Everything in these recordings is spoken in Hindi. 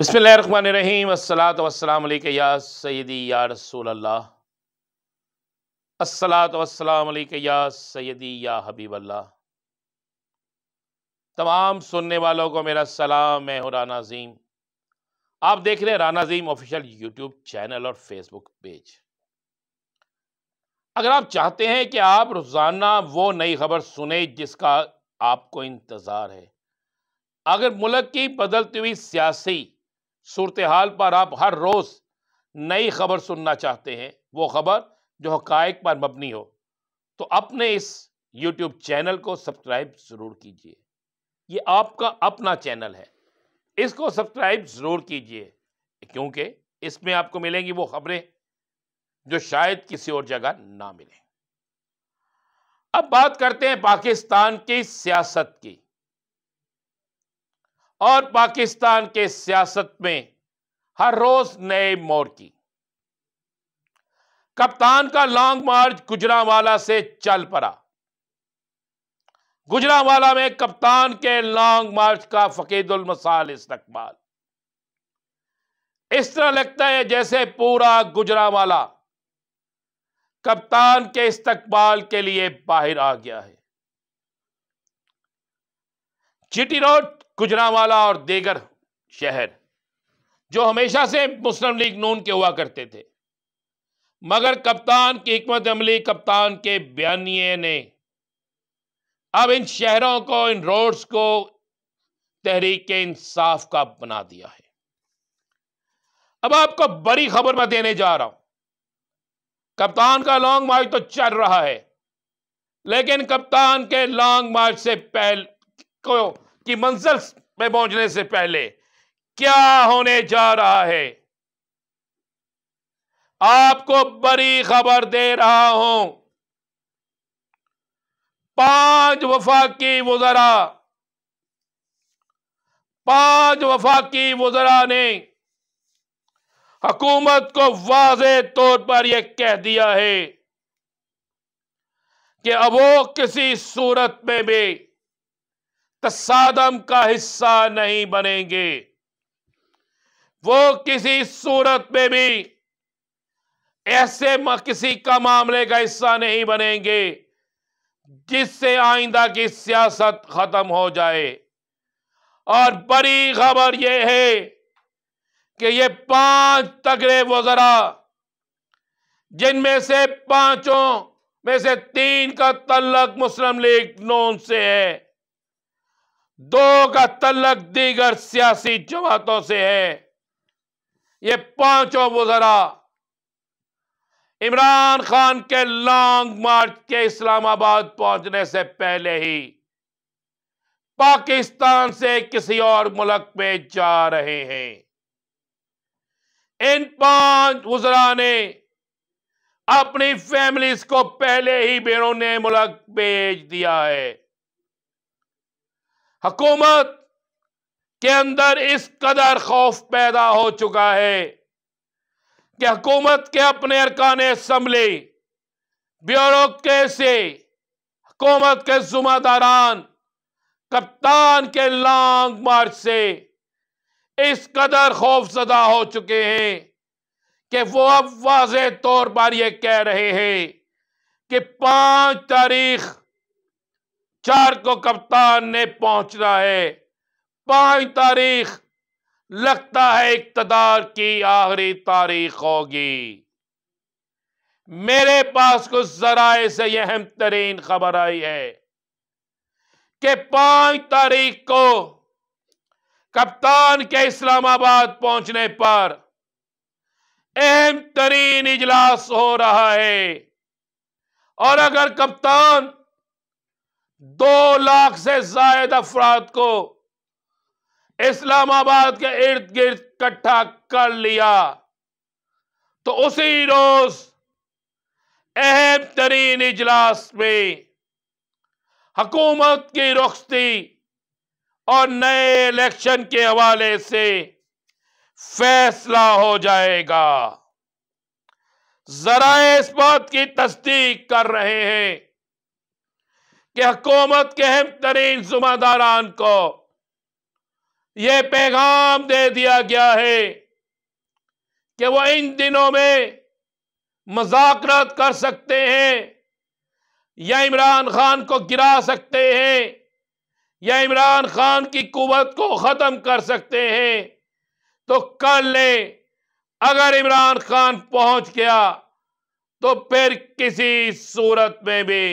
बसमान रहीम असलात वसलाम या सैदी या रसूल अल्लाह असलात वसलाम या सैदी या हबीब अल्लाह तमाम सुनने वालों को मेरा सलाम मैं हूँ राना अजीम आप देख रहे हैं Rana Azeem official YouTube channel और फेसबुक पेज अगर आप चाहते हैं कि आप रोज़ाना वो नई खबर सुने जिसका आपको इंतज़ार है अगर मुल्क की बदलती हुई सियासी सूरत हाल पर आप हर रोज़ नई खबर सुनना चाहते हैं वो खबर जो हकैक पर मबनी हो तो अपने इस यूट्यूब चैनल को सब्सक्राइब ज़रूर कीजिए ये आपका अपना चैनल है इसको सब्सक्राइब ज़रूर कीजिए क्योंकि इसमें आपको मिलेंगी वो खबरें जो शायद किसी और जगह ना मिलें अब बात करते हैं पाकिस्तान की सियासत की और पाकिस्तान के सियासत में हर रोज नए मोड़ की कप्तान का लॉन्ग मार्च गुजरावाला से चल पड़ा गुजरावाला में कप्तान के लॉन्ग मार्च का फकीदुल मसाल इस्तकबाल इस तरह लगता है जैसे पूरा गुजरावाला कप्तान के इस्तकबाल के लिए बाहर आ गया है चिटी रोड गुजरावाला और देगर शहर जो हमेशा से मुस्लिम लीग नून के हुआ करते थे मगर कप्तान की हमत अमली कप्तान के बयानिए ने अब इन शहरों को इन रोड्स को तहरीक इंसाफ का बना दिया है अब आपको बड़ी खबर मैं देने जा रहा हूं कप्तान का लॉन्ग मार्च तो चल रहा है लेकिन कप्तान के लॉन्ग मार्च से पहले को की मंजिल में पहुंचने से पहले क्या होने जा रहा है आपको बड़ी खबर दे रहा हूं पांच वफाकी वजरा पांच वफाकी वजरा ने हकूमत को वाज तौर पर यह कह दिया है कि अब वो किसी सूरत में भी तसादम तो का हिस्सा नहीं बनेंगे वो किसी सूरत में भी ऐसे किसी का मामले का हिस्सा नहीं बनेंगे जिससे आइंदा की सियासत खत्म हो जाए और बड़ी खबर यह है कि ये पांच तगड़े वजरा जिनमें से पांचों में से तीन का तल्लक मुस्लिम लीग नोन से है दो का तलक दीगर सियासी जमातों से है ये पांचों वजरा इमरान खान के लॉन्ग मार्च के इस्लामाबाद पहुंचने से पहले ही पाकिस्तान से किसी और मुल्क में जा रहे हैं इन पांच वजरा ने अपनी फैमिलीज को पहले ही बेरोने मुल्क भेज दिया है हकूमत के अंदर इस कदर खौफ पैदा हो चुका है कि हकूमत के अपने अरकान असम्बली ब्यूरो से हकूमत के जुम्मेदारान कप्तान के लॉन्ग मार्च से इस कदर खौफजदा हो चुके हैं कि वो अब वाज तौर पर यह कह रहे हैं कि पांच तारीख चार को कप्तान ने पहुंचना है पांच तारीख लगता है इकतदार की आखिरी तारीख होगी मेरे पास कुछ जराए से यह अहम तरीन खबर आई है कि पांच तारीख को कप्तान के इस्लामाबाद पहुंचने पर अहम तरीन इजलास हो रहा है और अगर कप्तान दो लाख से जायद अफराद को इस्लामाबाद के इर्द गिर्द इकट्ठा कर लिया तो उसी रोज अहम तरीन इजलास में हकूमत की रुखती और नए इलेक्शन के हवाले से फैसला हो जाएगा जरा इस बात की तस्दीक कर रहे हैं कि हकूमत के अहम तरीन जुम्मेदारान को यह पैगाम दे दिया गया है कि वह इन दिनों में मजाकत कर सकते हैं या इमरान खान को गिरा सकते हैं या इमरान खान की कुवत को ख़त्म कर सकते हैं तो कर ले अगर इमरान खान पहुंच गया तो फिर किसी सूरत में भी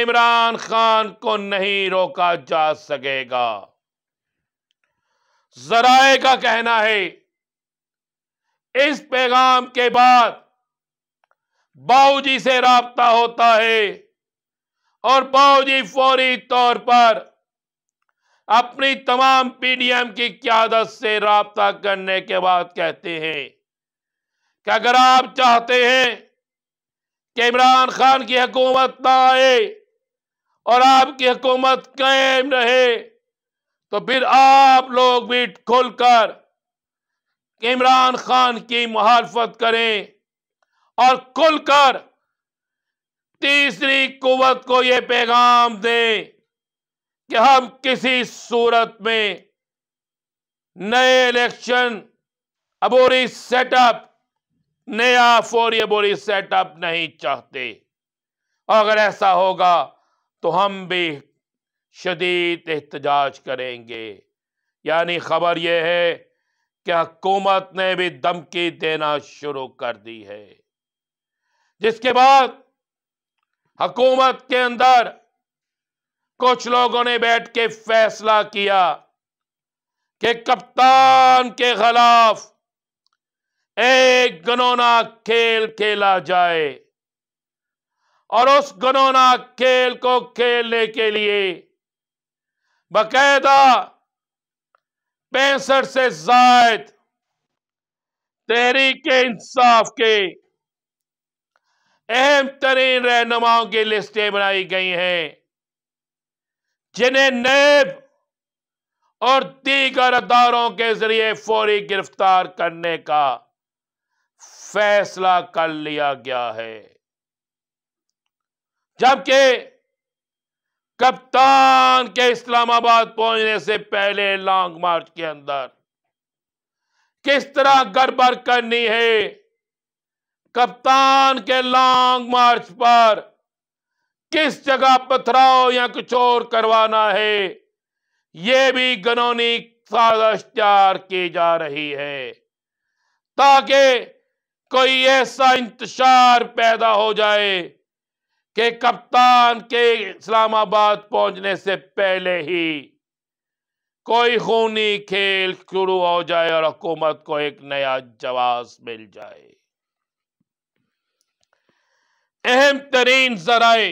इमरान खान को नहीं रोका जा सकेगा जराए का कहना है इस पैगाम के बाद बाऊजी से रबता होता है और बाऊजी फौरी तौर पर अपनी तमाम पीडीएम की क्यादत से रबता करने के बाद कहते हैं कि अगर आप चाहते हैं कि इमरान खान की हुकूमत ना आए और आपकी हुकूमत कायम रहे तो फिर आप लोग भी खोलकर इमरान खान की मुहालफत करें और खुलकर तीसरी कुवत को यह पैगाम दें कि हम किसी सूरत में नए इलेक्शन अबोरी सेटअप नया फोरी अबोरी सेटअप नहीं चाहते अगर ऐसा होगा तो हम भी शदीद एहतजाज करेंगे यानी ख़बर यह है कि हकूमत ने भी धमकी देना शुरू कर दी है जिसके बाद हकूमत के अंदर कुछ लोगों ने बैठ के फैसला किया कि कप्तान के खिलाफ एक गनोना खेल खेला जाए और उस गनोना खेल को खेलने के लिए बकायदा पैंसठ से जायद तहरीक इंसाफ के अहम तरीन रहनुमाओं की लिस्टें बनाई गई हैं जिन्हें नैब और दीगर अदारों के जरिए फौरी गिरफ्तार करने का फैसला कर लिया गया है जबकि कप्तान के इस्लामाबाद पहुंचने से पहले लॉन्ग मार्च के अंदर किस तरह गड़बड़ करनी है कप्तान के लॉन्ग मार्च पर किस जगह पथराव या कुछ और करवाना है ये भी गनौनी साजिश तैयार की जा रही है ताकि कोई ऐसा इंतजार पैदा हो जाए के कप्तान के इस्लामाबाद पहुंचने से पहले ही कोई खूनी खेल शुरू हो जाए और हुकूमत को एक नया जवाब मिल जाए अहम तरीन जराए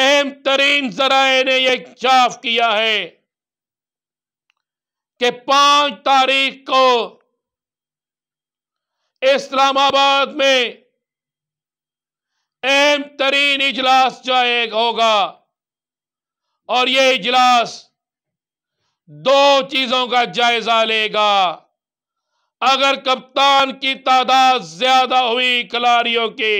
अहम तरीन जराए ने यह साफ किया है कि पांच तारीख को इस्लामाबाद में अहम तरीन इजलास जो एक होगा और ये इजलास दो चीज़ों का जायजा लेगा अगर कप्तान की तादाद ज्यादा हुई खिलाड़ियों की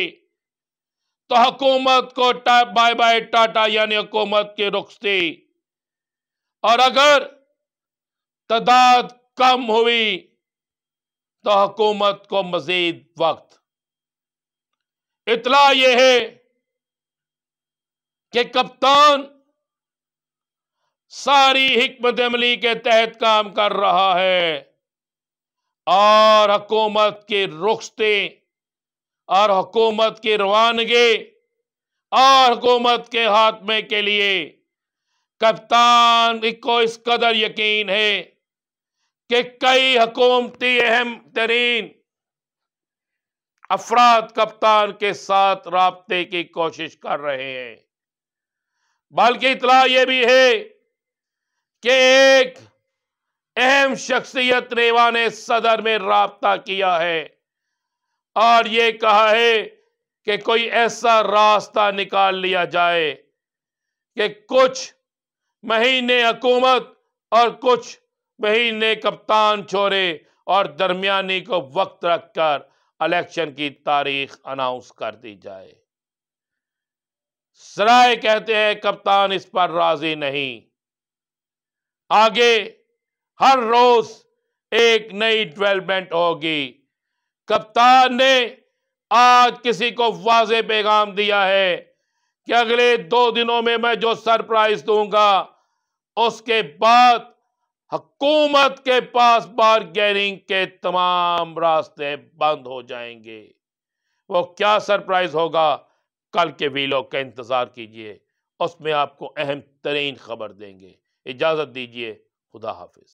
तो हुकूमत को बाय बाय टाटा यानी हुकूमत के रुख से और अगर तादाद कम हुई तो हुकूमत को मजीद वक्त इतला यह है कि कप्तान सारी हमत अमली के तहत काम कर रहा है और हकूमत के रुखते और हकूमत के रवानगे और हुकूमत के हाथ में के लिए कप्तान को इस कदर यकीन है कि कई हकूमती अहम तरीन अफराद कप्तान के साथ रबते की कोशिश कर रहे हैं बल्कि इतला यह भी है कि एक अहम शख्सियत रेवा ने सदर में रबता किया है और ये कहा है कि कोई ऐसा रास्ता निकाल लिया जाए कि कुछ महीने हकूमत और कुछ महीने कप्तान छोड़े और दरमियानी को वक्त रखकर इलेक्शन की तारीख अनाउंस कर दी जाए सराय कहते हैं कप्तान इस पर राजी नहीं आगे हर रोज एक नई डेवलपमेंट होगी कप्तान ने आज किसी को वाजे पैगाम दिया है कि अगले दो दिनों में मैं जो सरप्राइज दूंगा उसके बाद हकूमत के पास बारगेनिंग के तमाम रास्ते बंद हो जाएंगे वो क्या सरप्राइज होगा कल के वीलॉग का इंतज़ार कीजिए उसमें आपको अहम तरीन खबर देंगे इजाज़त दीजिए खुदा हाफिज